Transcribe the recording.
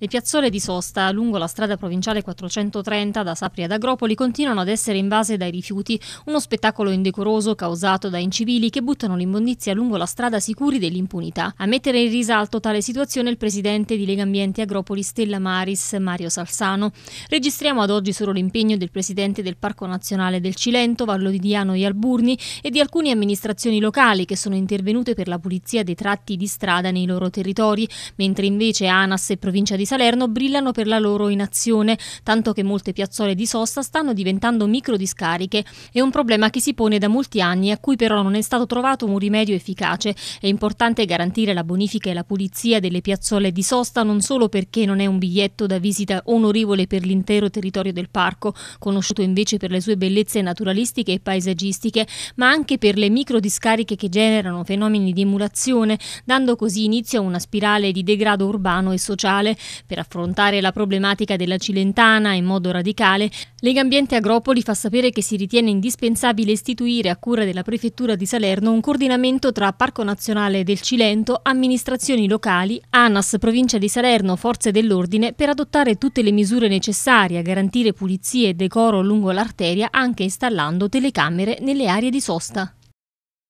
Le piazzole di sosta lungo la strada provinciale 430 da Sapri ad Agropoli continuano ad essere invase dai rifiuti, uno spettacolo indecoroso causato da incivili che buttano l'immondizia lungo la strada sicuri dell'impunità. A mettere in risalto tale situazione il presidente di Legambiente Agropoli Stella Maris, Mario Salsano. Registriamo ad oggi solo l'impegno del presidente del Parco Nazionale del Cilento, Vallo di Diano e Alburni e di alcune amministrazioni locali che sono intervenute per la pulizia dei tratti di strada nei loro territori, mentre invece ANAS e Provincia di Salerno brillano per la loro inazione, tanto che molte piazzole di sosta stanno diventando microdiscariche. È un problema che si pone da molti anni, a cui però non è stato trovato un rimedio efficace. È importante garantire la bonifica e la pulizia delle piazzole di sosta non solo perché non è un biglietto da visita onorevole per l'intero territorio del parco, conosciuto invece per le sue bellezze naturalistiche e paesaggistiche, ma anche per le microdiscariche che generano fenomeni di emulazione, dando così inizio a una spirale di degrado urbano e sociale. Per affrontare la problematica della Cilentana in modo radicale, Legambiente Agropoli fa sapere che si ritiene indispensabile istituire a cura della Prefettura di Salerno un coordinamento tra Parco Nazionale del Cilento, amministrazioni locali, ANAS, provincia di Salerno, forze dell'ordine per adottare tutte le misure necessarie a garantire pulizie e decoro lungo l'arteria anche installando telecamere nelle aree di sosta.